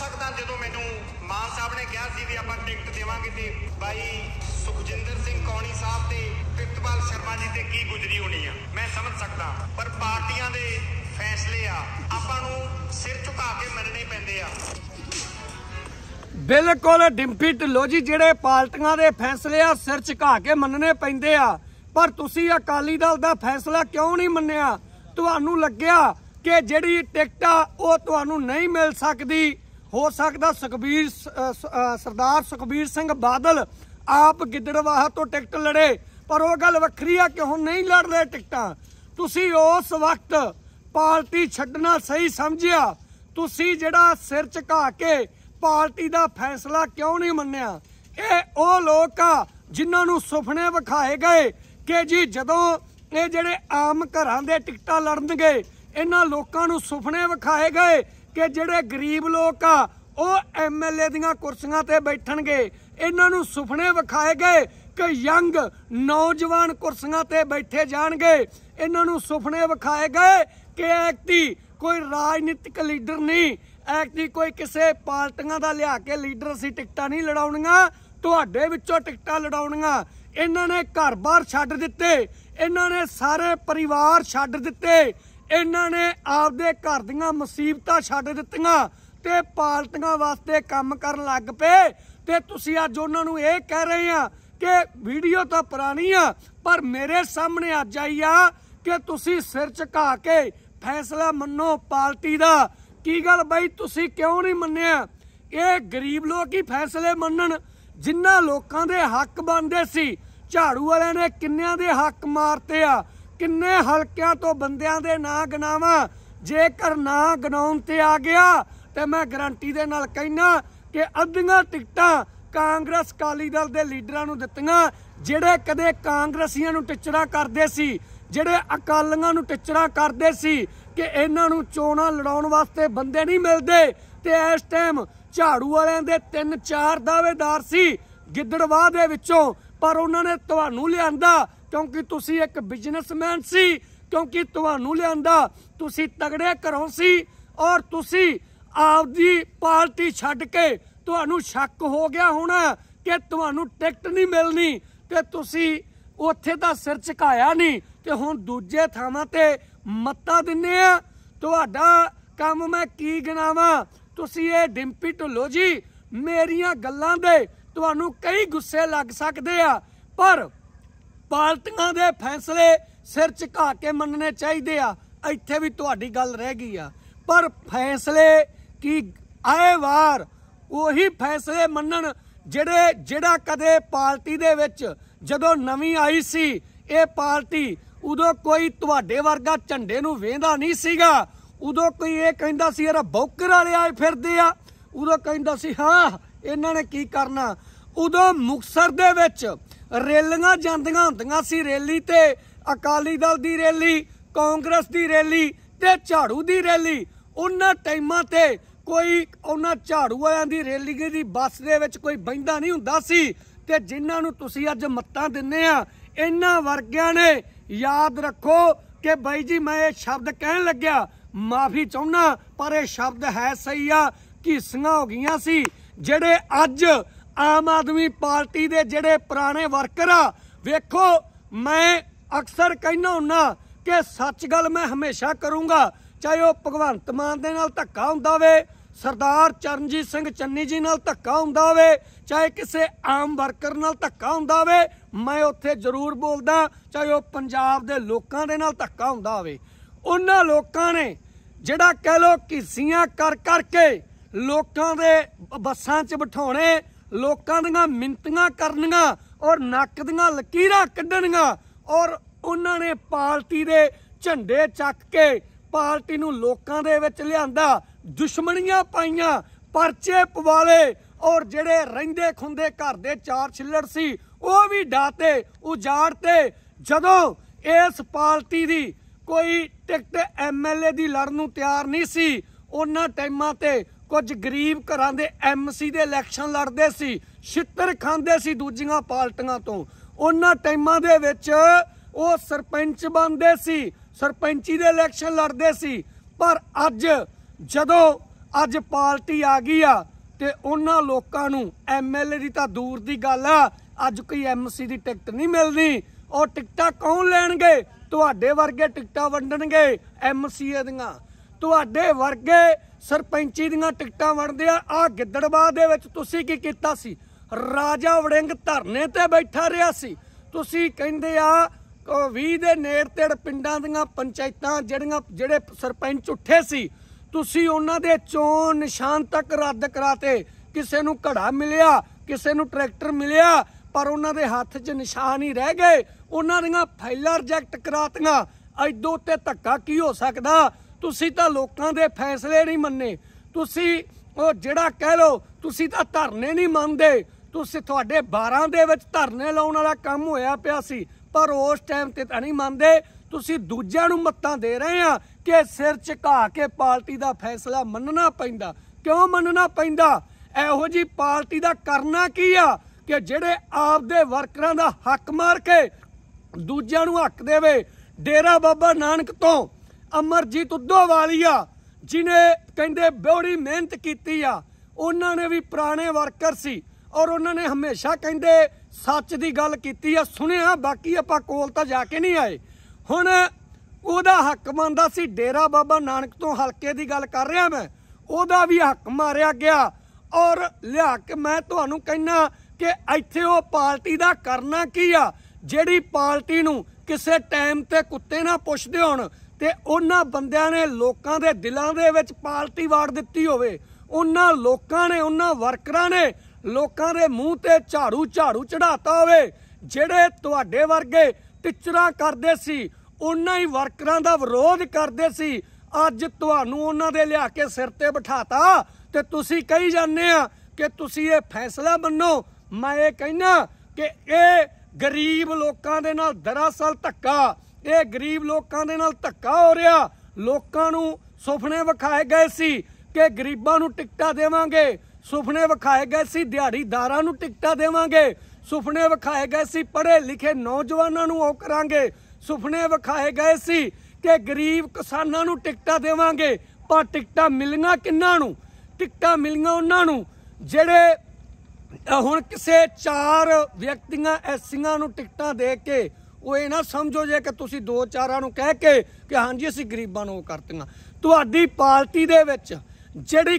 ਸਕਦਾ ਜਦੋਂ ਮੈਨੂੰ ਮਾਨ ਸਾਹਿਬ ਨੇ ਕਿਹਾ ਸੀ ਵੀ ਆਪਾਂ ਟਿਕਟ ਦੇਵਾਂਗੇ ਤੇ ਬਾਈ ਸੁਖਜਿੰਦਰ ਸਿੰਘ ਕੌਣੀ ਸਾਹਿਬ ਤੇ ਪ੍ਰਿਤਪਾਲ ਸ਼ਰਮਾ ਜੀ ਤੇ ਕੀ ਗੁਜ਼ਰੀ ਹੋਣੀ ਆ ਮੈਂ ਸਮਝ ਸਕਦਾ ਪਰ ਪਾਰਟੀਆਂ ਦੇ ਫੈਸਲੇ ਆ ਆਪਾਂ ਨੂੰ ਸਿਰ ਝੁਕਾ ਕੇ ਮੰਨਣੇ ਪੈਂਦੇ ਆ ਬਿਲਕੁਲ ਡਿੰਪੀ ਢਿੱਲੋ ਜੀ ਜਿਹੜੇ ਪਾਰਟੀਆਂ ਦੇ ਫੈਸਲੇ ਆ ਸਿਰ ਝੁਕਾ ਕੇ ਮੰਨਣੇ ਪੈਂਦੇ ਆ ਪਰ ਤੁਸੀਂ ਅਕਾਲੀ ਦਲ ਦਾ ਫੈਸਲਾ ਕਿਉਂ ਨਹੀਂ ਮੰਨਿਆ ਤੁਹਾਨੂੰ ਲੱਗਿਆ ਕਿ ਜਿਹੜੀ ਟਿਕਟ ਆ ਉਹ ਤੁਹਾਨੂੰ ਨਹੀਂ ਮਿਲ ਸਕਦੀ ਹੋ ਸਕਦਾ ਸੁਖਬੀਰ ਸਰਦਾਰ ਸੁਖਬੀਰ ਸਿੰਘ ਬਾਦਲ ਆਪ ਗਿੱਦੜਵਾਹਾ ਤੋਂ ਟਿਕਟ ਲੜੇ ਪਰ ਉਹ ਗੱਲ ਵੱਖਰੀ ਆ ਕਿ ਹੁਣ ਨਹੀਂ ਲੜ ਰਹੇ ਟਿਕਟਾਂ ਤੁਸੀਂ ਉਸ ਵਕਤ ਪਾਰਟੀ ਛੱਡਣਾ ਸਹੀ ਸਮਝਿਆ ਤੁਸੀਂ ਜਿਹੜਾ ਸਿਰ ਝੁਕਾ ਕੇ ਪਾਰਟੀ ਦਾ ਫੈਸਲਾ ਕਿਉਂ ਨਹੀਂ ਮੰਨਿਆ ਇਹ ਉਹ ਲੋਕ ਆ ਜਿਨ੍ਹਾਂ ਨੂੰ ਸੁਪਨੇ ਵਿਖਾਏ ਗਏ ਕਿ ਜੀ ਜਦੋਂ ਇਹ ਜਿਹੜੇ ਆਮ ਘਰਾਂ ਦੇ ਟਿਕਟਾਂ ਲੜਨਗੇ ਇਹਨਾਂ ਲੋਕਾਂ ਨੂੰ ਸੁਪਨੇ ਵਿਖਾਏ ਗਏ ਕਿ ਜਿਹੜੇ ਗਰੀਬ ਲੋਕ ਆ ਉਹ ਐਮਐਲਏ ਦੀਆਂ ਕੁਰਸੀਆਂ ਤੇ ਬੈਠਣਗੇ ਇਹਨਾਂ ਨੂੰ ਸੁਪਨੇ ਵਿਖਾਏ ਗਏ ਕਿ ਯੰਗ ਨੌਜਵਾਨ ਕੁਰਸੀਆਂ ਤੇ ਬੈਠੇ ਜਾਣਗੇ ਇਹਨਾਂ ਨੂੰ ਸੁਪਨੇ ਵਿਖਾਏ ਗਏ ਕਿ ਐਕਤੀ ਕੋਈ ਰਾਜਨੀਤਿਕ ਲੀਡਰ ਨਹੀਂ ਐਕਤੀ ਕੋਈ ਕਿਸੇ ਪਾਰਟੀਆਂ ਦਾ ਲਿਆ ਕੇ ਲੀਡਰ ਸੀ ਟਿਕਟਾਂ ਨਹੀਂ ਲੜਾਉਣੀਆਂ ਤੁਹਾਡੇ ਵਿੱਚੋਂ ਟਿਕਟਾਂ ਲੜਾਉਣੀਆਂ ਇਹਨਾਂ ਨੇ ਘਰ-ਬਾਰ ਛੱਡ ਦਿੱਤੇ ਇਹਨਾਂ ਨੇ ਸਾਰੇ ਪਰਿਵਾਰ ਛੱਡ ਦਿੱਤੇ ਇਹਨਾਂ ਨੇ ਆਪਦੇ ਘਰ ਦੀਆਂ ਮੁਸੀਬਤਾਂ ਛੱਡ ਦਿੱਤੀਆਂ ਤੇ ਪਾਲਤੀਆਂ ਵਾਸਤੇ ਕੰਮ ਕਰਨ ਲੱਗ ਪਏ ਤੇ ਤੁਸੀਂ ਅੱਜ ਉਹਨਾਂ ਨੂੰ ਇਹ ਕਹਿ ਰਹੇ ਆ ਕਿ ਵੀਡੀਓ ਤਾਂ ਪੁਰਾਣੀ ਆ ਪਰ ਮੇਰੇ ਸਾਹਮਣੇ ਅੱਜ ਆਈ ਆ ਕਿ ਤੁਸੀਂ ਸਿਰ ਝੁਕਾ ਕੇ ਫੈਸਲਾ ਮੰਨੋ ਪਾਰਟੀ ਦਾ ਕੀ ਗੱਲ ਬਾਈ ਤੁਸੀਂ ਕਿਉਂ ਨਹੀਂ ਮੰਨਿਆ ਇਹ ਗਰੀਬ ਲੋਕ ਹੀ ਫੈਸਲੇ ਮੰਨਣ ਜਿਨ੍ਹਾਂ ਲੋਕਾਂ ਦੇ ਹੱਕ ਬੰਦੇ ਸੀ ਝਾੜੂ ਵਾਲਿਆਂ ਨੇ ਕਿੰਨਿਆਂ ਦੇ ਹੱਕ ਮਾਰਤੇ ਆ ਕਿੰਨੇ ਹਲਕਿਆਂ ਤੋਂ ਬੰਦਿਆਂ ਦੇ ਨਾਂ ਗਨਾਵਾਂ ਜੇਕਰ ਨਾਂ ਗਨਾਉਣ ਤੇ ਆ ਗਿਆ ਤੇ ਮੈਂ ਗਰੰਟੀ ਦੇ ਨਾਲ ਕਹਿਣਾ ਕਿ ਅੱਧੀਆਂ ਟਿਕਟਾਂ ਕਾਂਗਰਸ ਕਾਲੀ ਦਲ ਦੇ ਲੀਡਰਾਂ ਨੂੰ ਦਿੱਤੀਆਂ ਜਿਹੜੇ ਕਦੇ ਕਾਂਗਰਸੀਆਂ ਨੂੰ ਟਿਚੜਾ ਕਰਦੇ ਸੀ ਜਿਹੜੇ ਅਕਾਲੀਆਂ ਨੂੰ ਟਿਚੜਾ ਕਰਦੇ ਸੀ ਕਿ ਇਹਨਾਂ ਨੂੰ ਚੋਣਾਂ ਲੜਾਉਣ ਵਾਸਤੇ ਬੰਦੇ ਨਹੀਂ ਮਿਲਦੇ ਤੇ ਇਸ ਟਾਈਮ ਝਾੜੂ ਵਾਲਿਆਂ ਦੇ ਤਿੰਨ ਚਾਰ ਦਾਵੇਦਾਰ ਸੀ ਗਿੱਦੜਵਾਹ ਦੇ ਵਿੱਚੋਂ ਪਰ ਉਹਨਾਂ ਨੇ ਤੁਹਾਨੂੰ ਲਿਆਂਦਾ ਕਿਉਂਕਿ ਤੁਸੀਂ ਇੱਕ ਬਿਜ਼ਨਸਮੈਨ ਸੀ ਕਿਉਂਕਿ ਤੁਹਾਨੂੰ ਲਿਆਂਦਾ ਤੁਸੀਂ ਤਗੜੇ ਘਰੋਂ ਸੀ ਔਰ ਤੁਸੀਂ ਆਪਦੀ ਪਾਰਟੀ ਛੱਡ ਕੇ ਤੁਹਾਨੂੰ ਸ਼ੱਕ ਹੋ ਗਿਆ ਹੋਣਾ ਕਿ ਤੁਹਾਨੂੰ ਟਿਕਟ ਨਹੀਂ ਮਿਲਣੀ ਤੇ ਤੁਸੀਂ ਉੱਥੇ ਦਾ ਸਿਰ ਝੁਕਾਇਆ ਨਹੀਂ ਤੇ ਹੁਣ ਦੂਜੇ ਥਾਵਾਂ ਤੇ ਮੱਤਾ ਦਿੰਨੇ ਆ ਤੁਹਾਡਾ ਕੰਮ ਮੈਂ ਕੀ ਗਿਣਾਵਾਂ ਤੁਸੀਂ ਇਹ ਡਿੰਪੀ ਢੁੱਲੋ ਜੀ ਮੇਰੀਆਂ ਗੱਲਾਂ ਦੇ ਤੁਹਾਨੂੰ ਕਈ ਗੁੱਸੇ ਲੱਗ ਸਕਦੇ ਆ ਪਰ ਪਾਰਟੀਆਂ ਦੇ ਫੈਸਲੇ ਸਿਰ ਝੁਕਾ ਕੇ ਮੰਨਣੇ ਚਾਹੀਦੇ ਆ ਇੱਥੇ ਵੀ ਤੁਹਾਡੀ ਗੱਲ ਰਹਿ ਗਈ ਆ ਪਰ ਫੈਸਲੇ ਕੀ ਆਏ ਵਾਰ ਉਹੀ ਫੈਸਲੇ ਮੰਨਣ ਜਿਹੜੇ ਜਿਹੜਾ ਕਦੇ ਪਾਰਟੀ ਦੇ ਵਿੱਚ ਜਦੋਂ ਨਵੀਂ ਆਈ ਸੀ ਇਹ ਪਾਰਟੀ ਉਦੋਂ ਕੋਈ ਤੁਹਾਡੇ ਵਰਗਾ ਝੰਡੇ ਨੂੰ ਵੇਂਦਾ ਨਹੀਂ ਸੀਗਾ ਉਦੋਂ ਕੋਈ ਇਹ ਕਹਿੰਦਾ ਸੀ ਯਾਰ ਬੌਕਰ ਵਾਲੇ ਆਏ ਫਿਰਦੇ ਆ ਉਦੋਂ ਕਹਿੰਦਾ ਸੀ ਹਾਂ ਇਹਨਾਂ ਨੇ ਕੀ ਕਰਨਾ ਉਦੋਂ ਮੁਕਸਰ ਦੇ ਵਿੱਚ ਰੈਲੀਆਂ ਜਾਂਦੀਆਂ ਹੁੰਦੀਆਂ ਸੀ ਰੈਲੀ ਤੇ ਅਕਾਲੀ ਦਲ ਦੀ ਰੈਲੀ ਕਾਂਗਰਸ ਦੀ ਰੈਲੀ ਤੇ ਝਾੜੂ ਦੀ ਰੈਲੀ ਉਹਨਾਂ ਟਾਈਮਾਂ ਤੇ ਕੋਈ ਉਹਨਾਂ ਝਾੜੂ ਵਾਲਿਆਂ ਦੀ ਰੈਲੀ ਦੀ ਬੱਸ ਦੇ ਵਿੱਚ ਕੋਈ ਬੈਂਦਾ ਨਹੀਂ ਹੁੰਦਾ ਸੀ ਤੇ ਜਿਨ੍ਹਾਂ ਨੂੰ ਤੁਸੀਂ ਅੱਜ ਮੱਤਾਂ ਦਿੰਨੇ ਆ ਇਹਨਾਂ ਵਰਗਿਆਂ ਨੇ ਯਾਦ ਰੱਖੋ ਕਿ ਬਾਈ ਜੀ ਮੈਂ ਇਹ ਸ਼ਬਦ ਕਹਿਣ ਲੱਗਿਆ ਮਾਫੀ ਚਾਹੁੰਨਾ ਪਰ ਇਹ ਸ਼ਬਦ ਹੈ ਸਹੀ ਆ ਕਿਸੀਆਂ ਹੋ ਗਈਆਂ ਸੀ ਜਿਹੜੇ ਅੱਜ ਆਮ ਆਦਮੀ ਪਾਰਟੀ ਦੇ ਜਿਹੜੇ ਪੁਰਾਣੇ ਵਰਕਰ ਆ ਵੇਖੋ ਮੈਂ ਅਕਸਰ ਕਹਿਣਾ ਹੁੰਨਾ ਕਿ ਸੱਚ ਗੱਲ ਮੈਂ ਹਮੇਸ਼ਾ ਕਰੂੰਗਾ ਚਾਹੇ ਉਹ ਭਗਵੰਤ ਮਾਨ ਦੇ ਨਾਲ ਧੱਕਾ ਹੁੰਦਾ ਹੋਵੇ ਸਰਦਾਰ ਚਰਨਜੀਤ ਸਿੰਘ ਚੰਨੀ ਜੀ ਨਾਲ ਧੱਕਾ ਹੁੰਦਾ ਹੋਵੇ ਚਾਹੇ ਕਿਸੇ ਆਮ ਵਰਕਰ ਨਾਲ ਧੱਕਾ ਹੁੰਦਾ ਹੋਵੇ ਮੈਂ ਉੱਥੇ ਜ਼ਰੂਰ ਬੋਲਦਾ ਚਾਹੇ ਉਹ ਪੰਜਾਬ ਦੇ ਲੋਕਾਂ ਦੇ ਨਾਲ ਧੱਕਾ ਹੁੰਦਾ ਹੋਵੇ ਉਹਨਾਂ ਲੋਕਾਂ ਨੇ ਜਿਹੜਾ ਕਹਿ ਲੋ ਕਿਸੀਆਂ ਕਰ ਕਰਕੇ ਲੋਕਾਂ ਦੇ ਬੱਸਾਂ 'ਚ ਬਿਠਾਉਣੇ ਲੋਕਾਂ ਦੀਆਂ ਮਿੰਤੀਆਂ ਕਰਨੀਆਂ ਔਰ ਨੱਕ ਦੀਆਂ ਲਕੀਰਾਂ ਕੱਢਣੀਆਂ ਔਰ ਉਹਨਾਂ ਨੇ ਪਾਰਟੀ ਦੇ ਝੰਡੇ ਚੱਕ ਕੇ ਪਾਰਟੀ ਨੂੰ ਲੋਕਾਂ ਦੇ ਵਿੱਚ ਲਿਆਂਦਾ ਦੁਸ਼ਮਣੀਆਂ ਪਾਈਆਂ ਪਰਚੇ ਪਵਾਲੇ ਔਰ ਜਿਹੜੇ ਰਹਿੰਦੇ ਖੁੰਦੇ ਘਰ ਦੇ ਚਾਰ ਛਿੱਲੜ ਸੀ ਉਹ ਵੀ ਡਾਤੇ ਉਜਾੜ ਤੇ ਜਦੋਂ ਇਸ ਪਾਰਟੀ ਦੀ ਕੋਈ ਟਿਕਟ ਐਮਐਲਏ ਦੀ ਲੜਨ ਨੂੰ ਤਿਆਰ ਨਹੀਂ ਸੀ ਉਹਨਾਂ ਟਾਈਮਾਂ ਤੇ ਕੁਝ ਗਰੀਬ ਘਰਾਂ ਦੇ ਐਮਸੀ ਦੇ ਇਲੈਕਸ਼ਨ ਲੜਦੇ ਸੀ ਛਿੱਤਰ ਖਾਂਦੇ ਸੀ ਦੂਜੀਆਂ ਪਾਰਟੀਆਂ ਤੋਂ ਉਹਨਾਂ ਟਾਈਮਾਂ ਦੇ ਵਿੱਚ ਉਹ ਸਰਪੰਚ ਬਣਦੇ ਸੀ ਸਰਪੰਚੀ ਦੇ ਇਲੈਕਸ਼ਨ ਲੜਦੇ ਸੀ ਪਰ ਅੱਜ ਜਦੋਂ ਅੱਜ ਪਾਰਟੀ ਆ ਗਈ ਆ ਤੇ ਉਹਨਾਂ ਲੋਕਾਂ ਨੂੰ ਐਮਐਲਏ ਦੀ ਤਾਂ ਦੂਰ ਦੀ ਗੱਲ ਆ ਅੱਜ ਕੋਈ ਐਮਸੀ ਦੀ ਟਿਕਟ ਨਹੀਂ ਮਿਲਦੀ ਉਹ ਟਿਕਟਾਂ ਕੌਣ ਲੈਣਗੇ ਤੁਹਾਡੇ ਵਰਗੇ ਟਿਕਟਾਂ ਵੰਡਣਗੇ ਐਮਸੀਏ ਦੀਆਂ ਤੁਹਾਡੇ ਵਰਗੇ ਸਰਪੰਚੀ ਦੀਆਂ ਟਿਕਟਾਂ ਵੰਡਦੇ ਆ ਆ ਗਿੱਦੜਬਾਹ ਦੇ ਵਿੱਚ ਤੁਸੀਂ ਕੀ ਕੀਤਾ ਸੀ ਰਾਜਾ ਵੜਿੰਗ ਧਰਨੇ ਤੇ ਬੈਠਾ ਰਿਹਾ ਸੀ ਤੁਸੀਂ ਕਹਿੰਦੇ ਆ 20 ਦੇ ਨੇੜ ਤੇੜ ਪਿੰਡਾਂ ਦੀਆਂ ਪੰਚਾਇਤਾਂ ਜਿਹੜੀਆਂ ਜਿਹੜੇ ਸਰਪੰਚ ਉੱਠੇ ਸੀ ਤੁਸੀਂ ਉਹਨਾਂ ਦੇ ਚੋਣ ਨਿਸ਼ਾਨ ਤੱਕ ਰੱਦ ਕਰਾਤੇ ਕਿਸੇ ਨੂੰ ਘੜਾ ਮਿਲਿਆ ਕਿਸੇ ਨੂੰ ਟਰੈਕਟਰ ਮਿਲਿਆ ਪਰ ਉਹਨਾਂ ਦੇ ਹੱਥ 'ਚ ਨਿਸ਼ਾਨ ਹੀ ਰਹਿ ਗਏ ਉਹਨਾਂ ਦੀਆਂ ਫਾਈਲਾਂ ਰਿਜੈਕਟ ਕਰਾਤੀਆਂ ਐਦੋਂ ਤੇ ਧੱਕਾ ਕੀ ਹੋ ਸਕਦਾ ਤੁਸੀਂ ਤਾਂ ਲੋਕਾਂ ਦੇ ਫੈਸਲੇ ਨਹੀਂ ਮੰਨੇ ਤੁਸੀਂ ਉਹ ਜਿਹੜਾ ਕਹਿ ਲੋ ਤੁਸੀਂ ਤਾਂ ਧਰਨੇ ਨਹੀਂ ਮੰਨਦੇ ਤੁਸੀਂ ਤੁਹਾਡੇ 12 ਦੇ ਵਿੱਚ ਧਰਨੇ ਲਾਉਣ ਵਾਲਾ ਕੰਮ ਹੋਇਆ ਪਿਆ ਸੀ ਪਰ ਉਸ ਟਾਈਮ ਤੇ ਤਾਂ ਨਹੀਂ ਮੰਨਦੇ ਤੁਸੀਂ ਦੂਜਿਆਂ ਨੂੰ ਮੱਤਾਂ ਦੇ ਰਹੇ ਆ ਕਿ ਸਿਰ ਝੁਕਾ ਕੇ ਪਾਰਟੀ ਦਾ ਫੈਸਲਾ ਮੰਨਣਾ ਪੈਂਦਾ ਕਿਉਂ ਮੰਨਣਾ ਪੈਂਦਾ ਇਹੋ ਜੀ ਪਾਰਟੀ ਦਾ ਕਰਨਾ ਕੀ ਆ ਕਿ ਜਿਹੜੇ ਆਪਦੇ ਵਰਕਰਾਂ ਦਾ ਹੱਕ ਮਾਰ ਕੇ ਦੂਜਿਆਂ ਨੂੰ ਹੱਕ ਦੇਵੇ ਡੇਰਾ ਬਾਬਾ ਨਾਨਕ ਤੋਂ ਅਮਰਜੀਤ ਉਦੋਵਾਲੀਆ ਜਿਨੇ ਕਹਿੰਦੇ ਬੋੜੀ ਮਿਹਨਤ ਕੀਤੀ ਆ ਉਹਨਾਂ ਨੇ ਵੀ ਪੁਰਾਣੇ ਵਰਕਰ ਸੀ ਔਰ ਉਹਨਾਂ ਨੇ ਹਮੇਸ਼ਾ ਕਹਿੰਦੇ ਸੱਚ ਦੀ ਗੱਲ ਕੀਤੀ ਆ ਸੁਣਿਆ ਬਾਕੀ ਆਪਾਂ ਕੋਲ ਤਾਂ ਜਾ ਕੇ ਨਹੀਂ ਆਏ ਹੁਣ ਉਹਦਾ ਹੱਕ ਮੰਨਦਾ ਸੀ ਡੇਰਾ ਬਾਬਾ ਨਾਨਕ ਤੋਂ ਹਲਕੇ ਦੀ ਗੱਲ ਕਰ ਰਿਹਾ ਮੈਂ ਉਹਦਾ ਵੀ ਹੱਕ ਮਾਰਿਆ ਗਿਆ ਔਰ ਲਿਆ ਕੇ ਮੈਂ ਤੁਹਾਨੂੰ ਕਹਿਣਾ ਕਿ ਇੱਥੇ ਉਹ ਪਾਰਟੀ ਦਾ ਕਰਨਾ ਕੀ ਆ ਜਿਹੜੀ ਪਾਰਟੀ ਨੂੰ ਕਿਸੇ ਟਾਈਮ ਤੇ ਕੁੱਤੇ ਨਾ ਪੁੱਛਦੇ ਹੋਣ ਤੇ ਉਹਨਾਂ ਬੰਦਿਆਂ ਨੇ ਲੋਕਾਂ ਦੇ ਦਿਲਾਂ ਦੇ ਵਿੱਚ ਪਾਲਟੀ ਵਾੜ ਦਿੱਤੀ ਹੋਵੇ ਉਹਨਾਂ ਲੋਕਾਂ ਨੇ ਉਹਨਾਂ ਵਰਕਰਾਂ ਨੇ ਲੋਕਾਂ ਦੇ ਮੂੰਹ ਤੇ ਝਾੜੂ ਝਾੜੂ ਚੜਾਤਾ ਹੋਵੇ ਜਿਹੜੇ ਤੁਹਾਡੇ ਵਰਗੇ ਟਿਚਰਾ ਕਰਦੇ ਸੀ ਉਹਨਾਂ ਹੀ ਵਰਕਰਾਂ ਦਾ ਵਿਰੋਧ ਕਰਦੇ ਸੀ ਅੱਜ ਤੁਹਾਨੂੰ ਉਹਨਾਂ ਦੇ ਲਿਆ ਕੇ ਸਿਰ ਤੇ ਬਿਠਾਤਾ ਤੇ ਤੁਸੀਂ ਕਹੀ ਜਾਂਦੇ ਆ ਕਿ ਤੁਸੀਂ ਇਹ ਫੈਸਲਾ ਮੰਨੋ ਮੈਂ ਇਹ ਕਹਿਣਾ ਕਿ ਇਹ ਗਰੀਬ ਲੋਕਾਂ ਦੇ ਨਾਲ ਦਰਅਸਲ ਧੱਕਾ ਇਹ ਗਰੀਬ ਲੋਕਾਂ ਦੇ ਨਾਲ ਧੱਕਾ ਹੋ ਰਿਹਾ ਲੋਕਾਂ ਨੂੰ ਸੁਪਨੇ ਵਿਖਾਏ ਗਏ ਸੀ ਕਿ ਗਰੀਬਾਂ ਨੂੰ ਟਿਕਟਾਂ ਦੇਵਾਂਗੇ ਸੁਪਨੇ ਵਿਖਾਏ ਗਏ ਸੀ ਦਿਹਾੜੀਦਾਰਾਂ ਨੂੰ ਟਿਕਟਾਂ ਦੇਵਾਂਗੇ ਸੁਪਨੇ ਵਿਖਾਏ ਗਏ ਸੀ ਪੜ੍ਹੇ ਲਿਖੇ ਨੌਜਵਾਨਾਂ ਨੂੰ ਉਹ ਕਰਾਂਗੇ ਸੁਪਨੇ ਵਿਖਾਏ ਗਏ ਸੀ ਕਿ ਗਰੀਬ ਕਿਸਾਨਾਂ ਨੂੰ ਟਿਕਟਾਂ ਦੇਵਾਂਗੇ ਪਰ ਟਿਕਟਾਂ ਮਿਲੀਆਂ ਕਿੰਨਾਂ ਨੂੰ ਟਿਕਟਾਂ ਮਿਲੀਆਂ ਉਹਨਾਂ ਨੂੰ ਜਿਹੜੇ ਹੁਣ ਕਿਸੇ ਚਾਰ ਵਿਅਕਤੀਆਂ ਐਸੀਆਂ ਨੂੰ ਟਿਕਟਾਂ ਦੇ ਕੇ ਉਹ ਇਹ ਨਾ ਸਮਝੋ ਜੇ ਕਿ ਤੁਸੀਂ ਦੋ ਚਾਰਾਂ ਨੂੰ ਕਹਿ ਕੇ ਕਿ ਹਾਂਜੀ ਅਸੀਂ ਗਰੀਬਾਂ ਨੂੰ ਕਰਤੀਆਂ ਤੁਹਾਡੀ ਪਾਰਟੀ ਦੇ ਵਿੱਚ ਜਿਹੜੀ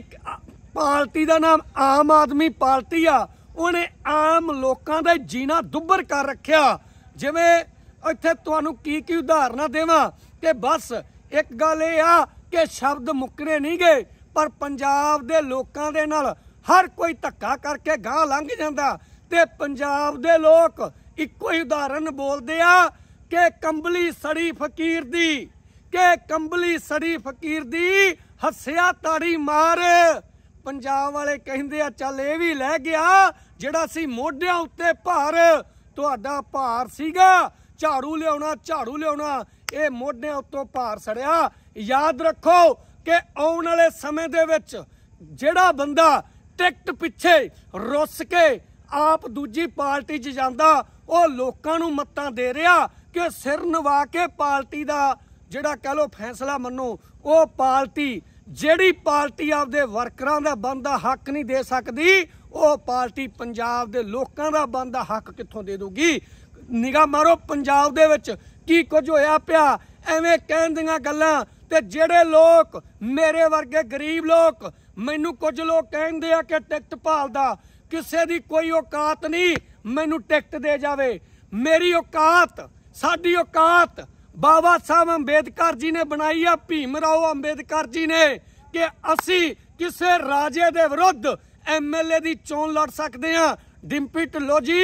ਪਾਰਟੀ ਦਾ ਨਾਮ ਆਮ ਆਦਮੀ ਪਾਰਟੀ ਆ ਉਹਨੇ ਆਮ ਲੋਕਾਂ ਦਾ ਜੀਣਾ ਦੁੱਬਰ ਕਰ ਰੱਖਿਆ ਜਿਵੇਂ ਇੱਥੇ ਤੁਹਾਨੂੰ ਕੀ ਕੀ ਉਦਾਹਰਨਾਂ ਦੇਵਾਂ ਕਿ ਬਸ ਇੱਕ ਗੱਲ ਇਹ ਆ ਕਿ ਸ਼ਬਦ ਮੁੱਕਰੇ ਨਹੀਂ ਗਏ ਪਰ ਪੰਜਾਬ ਦੇ ਲੋਕਾਂ ਦੇ ਨਾਲ ਹਰ ਕੋਈ ਧੱਕਾ ਕਰਕੇ ਗਾਂ ਲੰਘ ਜਾਂਦਾ ਤੇ ਪੰਜਾਬ ਦੇ ਲੋਕ ਇੱਕੋ ਹੀ ਉਦਾਹਰਨ ਬੋਲਦੇ ਆ ਕਿ ਕੰਬਲੀ ਸੜੀ ਫਕੀਰ ਦੀ ਕਿ ਕੰਬਲੀ ਸੜੀ ਫਕੀਰ ਦੀ ਹੱਸਿਆ ਤਾੜੀ ਮਾਰ ਪੰਜਾਬ ਵਾਲੇ ਕਹਿੰਦੇ ਆ ਚੱਲ ਇਹ ਵੀ ਲੈ ਗਿਆ ਜਿਹੜਾ ਸੀ ਮੋਢਿਆਂ ਉੱਤੇ ਭਾਰ ਤੁਹਾਡਾ ਭਾਰ ਸੀਗਾ ਝਾੜੂ ਲਿਆਉਣਾ ਝਾੜੂ ਲਿਆਉਣਾ ਇਹ ਮੋਢਿਆਂ ਉੱਤੋਂ ਭਾਰ ਸੜਿਆ ਯਾਦ ਰੱਖੋ ਕਿ ਆਉਣ ਵਾਲੇ ਸਮੇਂ ਦੇ ਵਿੱਚ ਜਿਹੜਾ ਬੰਦਾ ਟਿਕਟ ਪਿੱਛੇ ਰੁੱਸ ਕੇ ਆਪ ਦੂਜੀ ਪਾਰਟੀ 'ਚ ਜਾਂਦਾ ਉਹ ਲੋਕਾਂ ਨੂੰ ਮੱਤਾਂ ਦੇ ਰਿਹਾ ਕਿ ਸਿਰ ਨਵਾ ਕੇ ਪਾਰਟੀ ਦਾ ਜਿਹੜਾ ਕਹ ਲੋ ਫੈਸਲਾ ਮੰਨੋ ਉਹ ਪਾਰਟੀ ਜਿਹੜੀ ਪਾਰਟੀ ਆਪਦੇ ਵਰਕਰਾਂ ਦਾ ਬੰਦਾ ਹੱਕ ਨਹੀਂ ਦੇ ਸਕਦੀ ਉਹ ਪਾਰਟੀ ਪੰਜਾਬ ਦੇ ਲੋਕਾਂ ਦਾ ਬੰਦਾ ਹੱਕ ਕਿੱਥੋਂ ਦੇ ਦੂਗੀ ਨਿਗਾ ਮਾਰੋ ਪੰਜਾਬ ਦੇ ਵਿੱਚ ਕੀ ਕੁਝ ਹੋਇਆ ਪਿਆ ਐਵੇਂ ਕਹਿਣ ਦੀਆਂ ਗੱਲਾਂ ਤੇ ਜਿਹੜੇ ਲੋਕ ਮੇਰੇ ਵਰਗੇ ਗਰੀਬ ਲੋਕ ਮੈਨੂੰ ਕੁਝ ਲੋਕ ਕਹਿੰਦੇ ਆ ਕਿ ਟਿਕਟ ਭਾਲਦਾ ਕਿਸੇ ਦੀ ਕੋਈ ਔਕਾਤ ਨਹੀਂ ਮੈਨੂੰ ਟਿਕਟ ਦੇ ਜਾਵੇ ਮੇਰੀ ਔਕਾਤ ਸਾਡੀ ਔਕਾਤ ਬਾਬਾ ਸਾਹਿਬ ਅੰਬੇਦਕਰ ਜੀ ਨੇ ਬਣਾਈ ਆ ਭੀਮ ਰਾਓ ਅੰਬੇਦਕਰ ਜੀ ਨੇ ਕਿ ਅਸੀਂ ਕਿਸੇ ਰਾਜੇ ਦੇ ਵਿਰੁੱਧ ਐਮਐਲਏ ਦੀ ਚੋਣ ਲੜ ਸਕਦੇ ਆ ਡਿੰਪੀ ਢਿੱਲੋ ਜੀ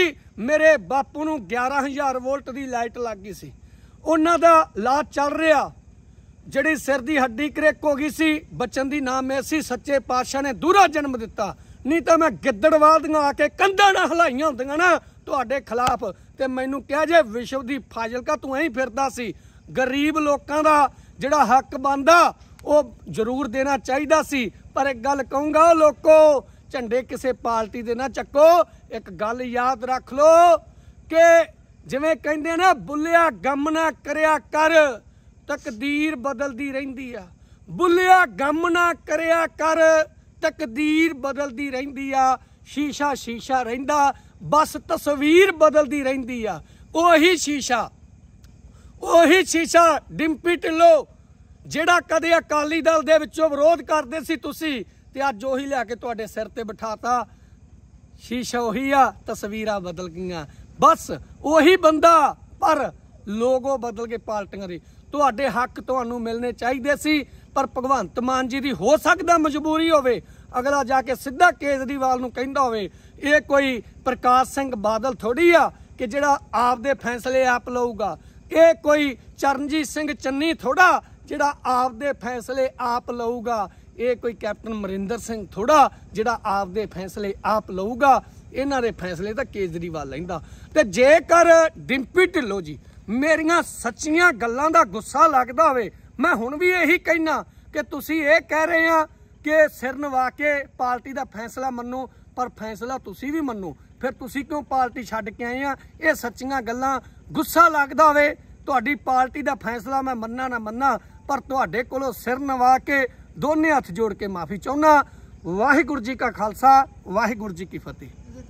ਮੇਰੇ ਬਾਪੂ ਨੂੰ 11000 ਵੋਲਟ ਦੀ ਲਾਈਟ ਲੱਗ ਗਈ ਸੀ ਉਹਨਾਂ ਦਾ ਲਾਜ ਚੱਲ ਰਿਹਾ ਜਿਹੜੀ ਸਿਰ ਦੀ ਹੱਡੀ ਕ੍ਰੈਕ ਹੋ ਗਈ ਸੀ ਬਚਨ ਦੀ ਨਾਮ ਐਸੀ ਸੱਚੇ ਪਾਤਸ਼ਾਹ ਨੇ ਦੂਰਾ ਜਨਮ ਦਿੱਤਾ ਨਹੀਂ ਤਾਂ ਮੈਂ ਗਿੱਦੜਵਾਲ ਦੀਆਂ ਆ ਕੇ ਕੰਧਾਂ ਨਾਲ ਹਲਾਈਆਂ ਹੁੰਦੀਆਂ ਨਾ ਤੁਹਾਡੇ ਖਿਲਾਫ ਤੇ ਮੈਨੂੰ ਕਿਹਾ ਜੇ ਵਿਸ਼ਵ ਦੀ ਫਾਜ਼ਿਲਕਾ ਤੂੰ ਐਂ ਫਿਰਦਾ ਸੀ ਗਰੀਬ ਲੋਕਾਂ ਦਾ ਜਿਹੜਾ ਹੱਕ ਬੰਦਾ ਉਹ ਜ਼ਰੂਰ ਦੇਣਾ ਚਾਹੀਦਾ ਸੀ ਪਰ ਇੱਕ ਗੱਲ ਕਹੂੰਗਾ ਲੋਕੋ ਝੰਡੇ ਕਿਸੇ ਪਾਰਟੀ ਦੇ ਨਾ ਚੱਕੋ ਇੱਕ ਗੱਲ ਯਾਦ ਰੱਖ ਲਓ ਕਿ ਜਿਵੇਂ ਕਹਿੰਦੇ ਨਾ ਬੁੱਲਿਆ ਗਮ ਨਾ ਕਰਿਆ ਕਰ ਤਕਦੀਰ ਬਦਲਦੀ ਰਹਿੰਦੀ ਆ ਬੁੱਲਿਆ ਗਮ ਨਾ ਕਰਿਆ ਕਰ ਤਕਦੀਰ ਬਦਲਦੀ ਰਹਿੰਦੀ ਆ ਸ਼ੀਸ਼ਾ ਸ਼ੀਸ਼ਾ ਰਹਿੰਦਾ ਬਸ ਤਸਵੀਰ ਬਦਲਦੀ ਰਹਿੰਦੀ ਆ ਉਹੀ ਸ਼ੀਸ਼ਾ ਉਹੀ ਸ਼ੀਸ਼ਾ ਡਿੰਪੀ ਢਿੱਲੋ ਜਿਹੜਾ ਕਦੇ ਅਕਾਲੀ ਦਲ ਦੇ ਵਿੱਚੋਂ ਵਿਰੋਧ ਕਰਦੇ ਸੀ ਤੁਸੀਂ ਤੇ ਅੱਜ ਉਹੀ ਲਿਆ ਕੇ ਤੁਹਾਡੇ ਸਿਰ ਤੇ ਬਿਠਾਤਾ ਸ਼ੀਸ਼ਾ ਉਹੀ ਆ ਤਸਵੀਰਾਂ ਬਦਲ ਗਈਆਂ ਬਸ ਉਹੀ ਬੰਦਾ ਪਰ ਲੋਗੋ ਬਦਲ ਕੇ ਪਾਰਟੀਆਂ ਦੇ ਤੁਹਾਡੇ ਹੱਕ ਤੁਹਾਨੂੰ ਮਿਲਣੇ ਚਾਹੀਦੇ ਸੀ ਪਰ ਭਗਵੰਤ ਮਾਨ ਜੀ ਦੀ ਹੋ ਸਕਦਾ ਮਜਬੂਰੀ ਹੋਵੇ ਅਗਲਾ ਜਾ ਕੇ ਸਿੱਧਾ ਕੇਜਰੀਵਾਲ ਨੂੰ ਕਹਿੰਦਾ ਹੋਵੇ ਇਹ ਕੋਈ ਪ੍ਰਕਾਸ਼ ਸਿੰਘ ਬਾਦਲ ਥੋੜੀ ਆ ਕਿ ਜਿਹੜਾ ਆਪਦੇ ਫੈਸਲੇ ਆਪ ਲਊਗਾ ਇਹ ਕੋਈ ਚਰਨਜੀਤ ਸਿੰਘ ਚੰਨੀ ਥੋੜਾ ਜਿਹੜਾ ਆਪਦੇ ਫੈਸਲੇ ਆਪ ਲਊਗਾ ਇਹ ਕੋਈ ਕੈਪਟਨ ਮਰਿੰਦਰ ਸਿੰਘ ਥੋੜਾ ਜਿਹੜਾ ਆਪਦੇ ਫੈਸਲੇ ਆਪ ਲਊਗਾ ਇਹਨਾਂ ਦੇ ਫੈਸਲੇ ਤਾਂ ਕੇਜਰੀਵਾਲ ਲੈਂਦਾ ਤੇ ਜੇਕਰ ਡਿੰਪੀ ਢਿੱਲੋ ਜੀ ਮੇਰੀਆਂ ਸੱਚੀਆਂ ਗੱਲਾਂ ਦਾ ਗੁੱਸਾ ਲੱਗਦਾ ਹੋਵੇ ਮੈਂ ਹੁਣ ਵੀ ਇਹੀ ਕਹਿਣਾ ਕਿ ਤੁਸੀਂ ਇਹ ਕਹਿ ਰਹੇ ਆ ਕਿ ਸਿਰ ਨਵਾ ਕੇ ਪਾਰਟੀ ਦਾ ਫੈਸਲਾ ਮੰਨੋ ਪਰ ਫੈਸਲਾ ਤੁਸੀਂ ਵੀ ਮੰਨੋ ਫਿਰ ਤੁਸੀਂ ਕਿਉਂ ਪਾਰਟੀ ਛੱਡ ਕੇ ਆਏ ਆ ਇਹ ਸੱਚੀਆਂ ਗੱਲਾਂ ਗੁੱਸਾ ਲੱਗਦਾ ਹੋਵੇ ਤੁਹਾਡੀ ਪਾਰਟੀ ਦਾ ਫੈਸਲਾ ਮੈਂ ਮੰਨਣਾ ਨਾ ਮੰਨਣਾ ਪਰ ਤੁਹਾਡੇ ਕੋਲੋਂ ਸਿਰ ਨਵਾ ਕੇ ਦੋਨੇ ਹੱਥ ਜੋੜ ਕੇ ਮਾਫੀ ਚਾਹੁੰਨਾ ਵਾਹਿਗੁਰੂ ਜੀ ਕਾ ਖਾਲਸਾ ਵਾਹਿਗੁਰੂ ਜੀ ਕੀ ਫਤਿਹ